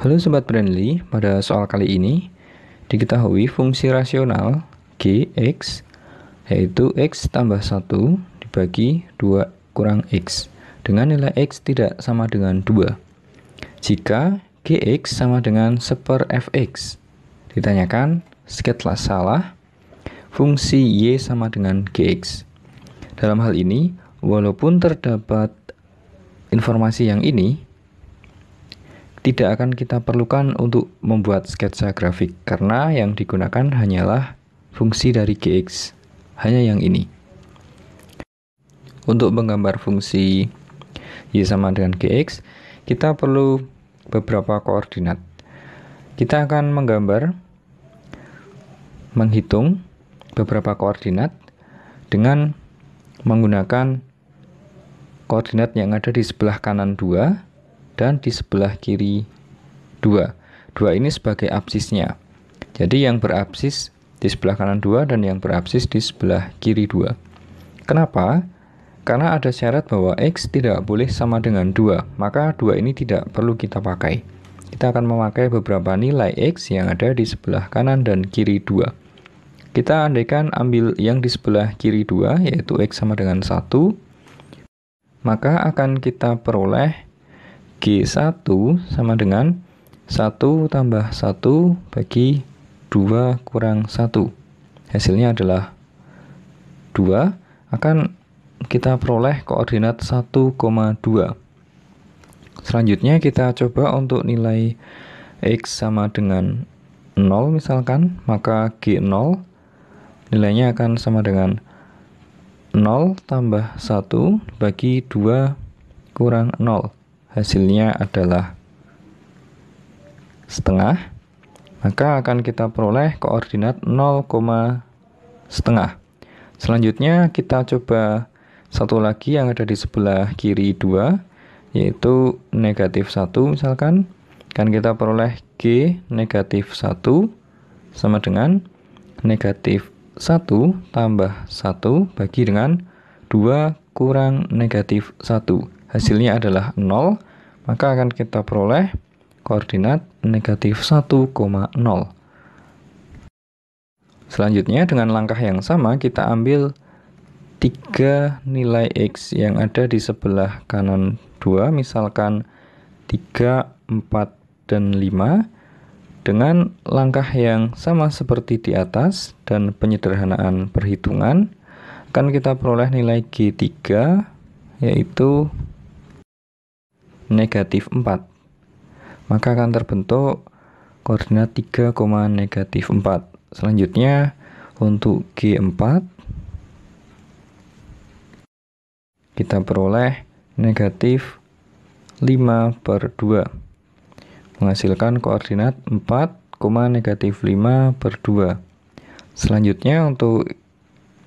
Halo Sobat Brandly, pada soal kali ini diketahui fungsi rasional gx yaitu x tambah 1 dibagi 2 kurang x dengan nilai x tidak sama dengan 2 jika gx sama dengan 1 per fx ditanyakan sketlah salah fungsi y sama dengan gx dalam hal ini walaupun terdapat informasi yang ini tidak akan kita perlukan untuk membuat sketsa grafik karena yang digunakan hanyalah fungsi dari GX, hanya yang ini. Untuk menggambar fungsi Y sama dengan GX, kita perlu beberapa koordinat. Kita akan menggambar, menghitung beberapa koordinat dengan menggunakan koordinat yang ada di sebelah kanan 2 dan di sebelah kiri dua. Dua ini sebagai absisnya. Jadi yang berabsis di sebelah kanan dua dan yang berabsis di sebelah kiri dua. Kenapa? Karena ada syarat bahwa X tidak boleh sama dengan 2, maka 2 ini tidak perlu kita pakai. Kita akan memakai beberapa nilai X yang ada di sebelah kanan dan kiri 2. Kita andaikan ambil yang di sebelah kiri 2, yaitu X sama dengan 1, maka akan kita peroleh G1 sama dengan 1 tambah 1 bagi 2 kurang 1. Hasilnya adalah 2 akan kita peroleh koordinat 1,2. Selanjutnya kita coba untuk nilai X sama dengan 0 misalkan, maka G0 nilainya akan sama dengan 0 tambah 1 bagi 2 kurang 0 hasilnya adalah setengah, maka akan kita peroleh koordinat 0, setengah. Selanjutnya kita coba satu lagi yang ada di sebelah kiri 2, yaitu negatif 1 misalkan. Kan kita peroleh G negatif 1 sama dengan negatif 1 tambah 1 bagi dengan 2 kurang negatif 1 hasilnya adalah 0, maka akan kita peroleh koordinat negatif 1,0. Selanjutnya, dengan langkah yang sama, kita ambil tiga nilai X yang ada di sebelah kanan 2, misalkan 3, 4, dan 5, dengan langkah yang sama seperti di atas dan penyederhanaan perhitungan, akan kita peroleh nilai G3, yaitu negatif 4. Maka akan terbentuk koordinat 3, negatif 4. Selanjutnya, untuk G4, kita peroleh negatif 5 per 2. Menghasilkan koordinat 4, negatif 5 per 2. Selanjutnya, untuk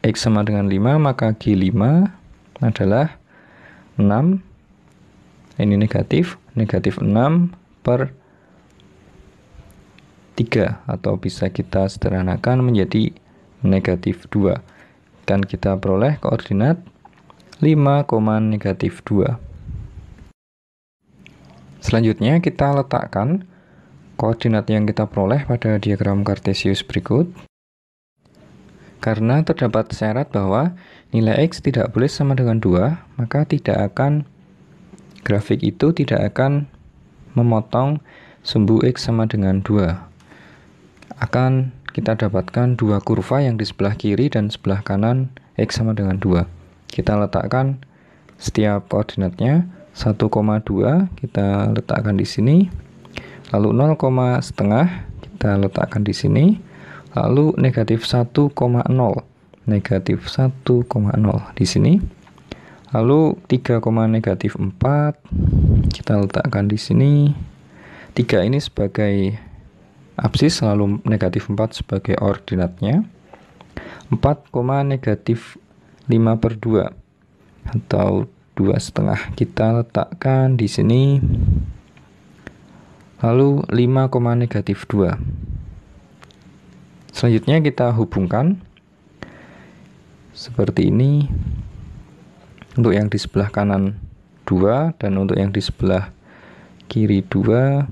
X sama dengan 5, maka G5 adalah 6 ini negatif negatif 6 per 3 atau bisa kita sederhanakan menjadi negatif 2 dan kita peroleh koordinat 5, negatif 2 selanjutnya kita letakkan koordinat yang kita peroleh pada diagram kartesius berikut karena terdapat syarat bahwa nilai x tidak boleh sama dengan 2 maka tidak akan grafik itu tidak akan memotong sumbu X sama dengan 2. Akan kita dapatkan dua kurva yang di sebelah kiri dan sebelah kanan X sama dengan 2. Kita letakkan setiap koordinatnya 1,2 kita letakkan di sini. Lalu 0, setengah kita letakkan di sini. Lalu negatif 1,0 negatif 1,0 di sini Lalu 3, negatif 4 kita letakkan di sini. 3 ini sebagai absis, lalu negatif 4 sebagai ordinatnya. 4, negatif 5 per 2 atau 2 setengah kita letakkan di sini lalu 5, negatif 2 selanjutnya kita hubungkan seperti ini untuk yang di sebelah kanan 2 dan untuk yang di sebelah kiri 2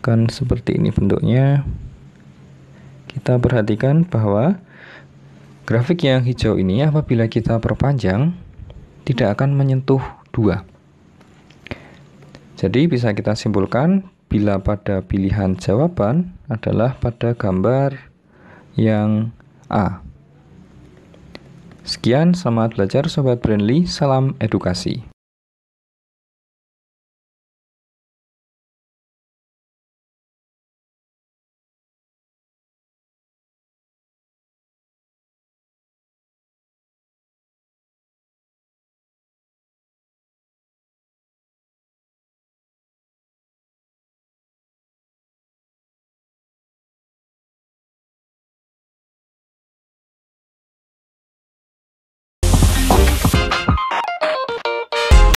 akan seperti ini bentuknya kita perhatikan bahwa grafik yang hijau ini apabila kita perpanjang tidak akan menyentuh 2 jadi bisa kita simpulkan bila pada pilihan jawaban adalah pada gambar yang A. Sekian, selamat belajar Sobat Brandly, salam edukasi.